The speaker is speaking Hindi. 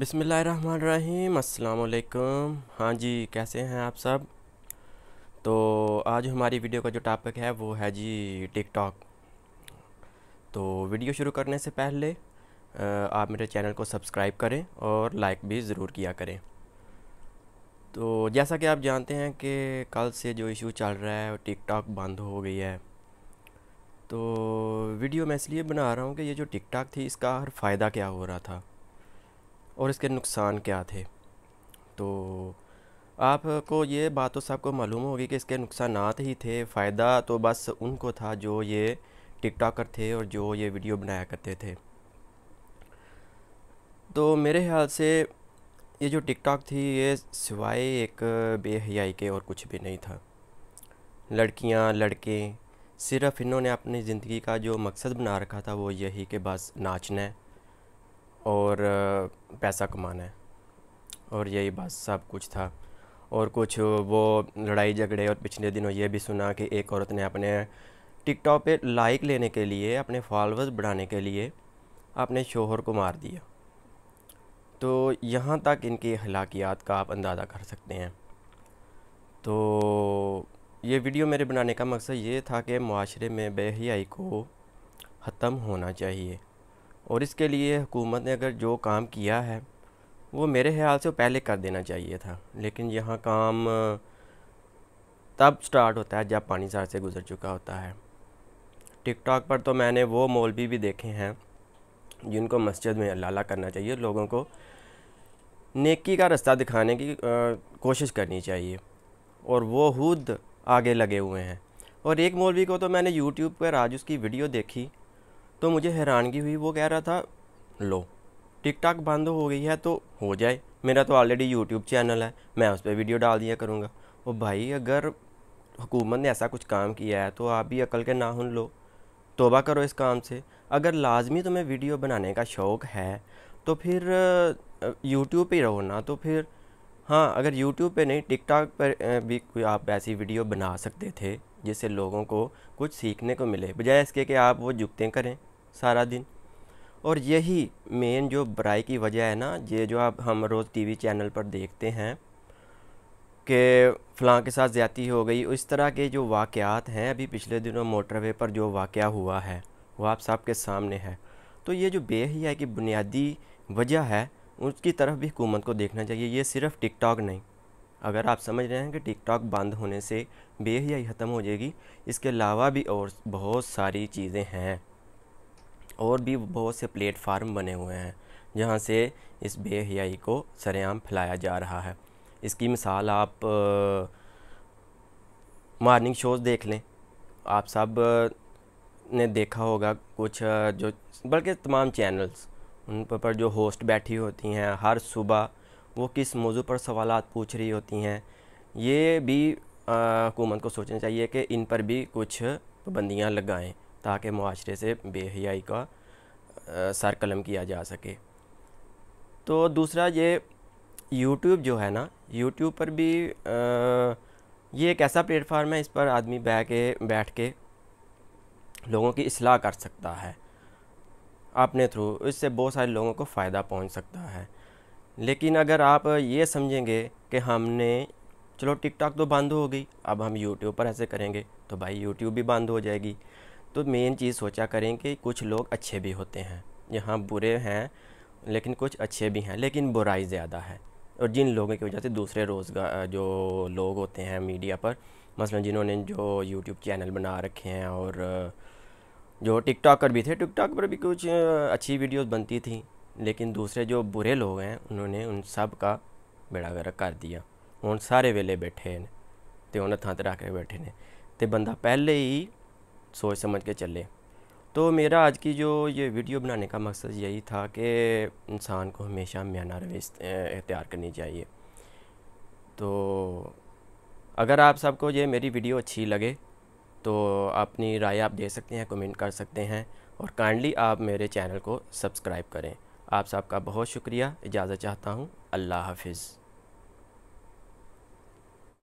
अस्सलाम वालेकुम हाँ जी कैसे हैं आप सब तो आज हमारी वीडियो का जो टॉपिक है वो है जी टिकटॉक तो वीडियो शुरू करने से पहले आप मेरे चैनल को सब्सक्राइब करें और लाइक भी ज़रूर किया करें तो जैसा कि आप जानते हैं कि कल से जो इशू चल रहा है टिकटॉक बंद हो गई है तो वीडियो मैं इसलिए बना रहा हूँ कि ये जो टिकटॉक थी इसका हर फ़ायदा क्या हो रहा था और इसके नुकसान क्या थे तो आपको ये बात तो सबको मालूम होगी कि इसके नुकसान ही थे फ़ायदा तो बस उनको था जो ये टिकटॉकर थे और जो ये वीडियो बनाया करते थे तो मेरे ख्याल से ये जो टिकटॉक थी ये सिवाय एक बेहयाई के और कुछ भी नहीं था लड़कियां लड़के सिर्फ इन्होंने अपनी ज़िंदगी का जो मकसद बना रखा था वो यही कि बस नाचना है और पैसा कमाना है और यही बात सब कुछ था और कुछ वो लड़ाई झगड़े और पिछले दिनों ये भी सुना कि एक औरत ने अपने टिकटॉक पे लाइक लेने के लिए अपने फॉलोअर्स बढ़ाने के लिए अपने शोहर को मार दिया तो यहाँ तक इनकी हलाकियात का आप अंदाज़ा कर सकते हैं तो ये वीडियो मेरे बनाने का मकसद ये था कि माशरे में बेहियाई को ख़त्म होना चाहिए और इसके लिए हुकूमत ने अगर जो काम किया है वो मेरे ख्याल से पहले कर देना चाहिए था लेकिन यहाँ काम तब स्टार्ट होता है जब पानी सार से गुज़र चुका होता है टिकटॉक पर तो मैंने वो मौलवी भी देखे हैं जिनको मस्जिद में अल्लाह करना चाहिए लोगों को नेकी का रास्ता दिखाने की आ, कोशिश करनी चाहिए और वो खुद आगे लगे हुए हैं और एक मौलवी को तो मैंने यूट्यूब पर आज उसकी वीडियो देखी तो मुझे हैरानगी हुई वो कह रहा था लो टिक टाक बंद हो गई है तो हो जाए मेरा तो ऑलरेडी यूट्यूब चैनल है मैं उस पर वीडियो डाल दिया करूँगा वो भाई अगर हुकूमत ने ऐसा कुछ काम किया है तो आप भी अकल के ना हुन लो तोबा करो इस काम से अगर लाजमी तुम्हें वीडियो बनाने का शौक़ है तो फिर यूट्यूब पर रहो ना तो फिर हाँ अगर यूट्यूब पे नहीं टिकटॉक पर भी कोई आप ऐसी वीडियो बना सकते थे जिससे लोगों को कुछ सीखने को मिले बजाय इसके कि आप वो जुगतें करें सारा दिन और यही मेन जो बुराई की वजह है ना ये जो आप हम रोज़ टीवी चैनल पर देखते हैं कि फ़लाँ के साथ ज़्यादी हो गई इस तरह के जो वाक़ात हैं अभी पिछले दिनों मोटरवे पर जो वाक़ हुआ है वो आप सबके सामने है तो ये जो बेहिया की बुनियादी वजह है उसकी तरफ भी हुकूमत को देखना चाहिए ये सिर्फ टिकटॉक नहीं अगर आप समझ रहे हैं कि टिकटॉक बंद होने से बेहयाई ख़त्म हो जाएगी इसके अलावा भी और बहुत सारी चीज़ें हैं और भी बहुत से प्लेटफार्म बने हुए हैं जहाँ से इस बेहियाई को सरेआम फैलाया जा रहा है इसकी मिसाल आप मॉर्निंग शोज़ देख लें आप सब ने देखा होगा कुछ जो बल्कि तमाम चैनल्स उन पर जो होस्ट बैठी होती हैं हर सुबह वो किस मौजू पर सवाल पूछ रही होती हैं ये भी हुकूमत को सोचना चाहिए कि इन पर भी कुछ पाबंदियाँ लगाएँ ताकि माशरे से बेहयाई का सर कलम किया जा सके तो दूसरा ये यूट्यूब जो है ना यूट्यूब पर भी आ, ये एक ऐसा प्लेटफार्म है इस पर आदमी बह के बैठ के लोगों की असलाह कर सकता है अपने थ्रू इससे बहुत सारे लोगों को फ़ायदा पहुंच सकता है लेकिन अगर आप ये समझेंगे कि हमने चलो टिकटॉक तो बंद हो गई अब हम यूट्यूब पर ऐसे करेंगे तो भाई यूट्यूब भी बंद हो जाएगी तो मेन चीज़ सोचा करें कि कुछ लोग अच्छे भी होते हैं यहाँ बुरे हैं लेकिन कुछ अच्छे भी हैं लेकिन बुराई ज़्यादा है और जिन लोगों की वजह से दूसरे रोज़गार जो लोग होते हैं मीडिया पर मसलन जिन्होंने जो यूट्यूब चैनल बना रखे हैं और जो टिकटॉकर भी थे टिकटॉक पर भी कुछ अच्छी वीडियोस बनती थी लेकिन दूसरे जो बुरे लोग हैं उन्होंने उन सब का बेड़ा गर्क कर दिया हूँ सारे वेले बैठे हैं तो उन्हें थां रख के बैठे ने तो बंदा पहले ही सोच समझ के चले तो मेरा आज की जो ये वीडियो बनाने का मकसद यही था कि इंसान को हमेशा म्याना रवेश अख्तियार करनी चाहिए तो अगर आप सबको ये मेरी वीडियो अच्छी लगे तो अपनी राय आप दे सकते हैं कमेंट कर सकते हैं और काइंडली आप मेरे चैनल को सब्सक्राइब करें आप सबका बहुत शुक्रिया इजाज़त चाहता हूँ अल्लाह हाफिज़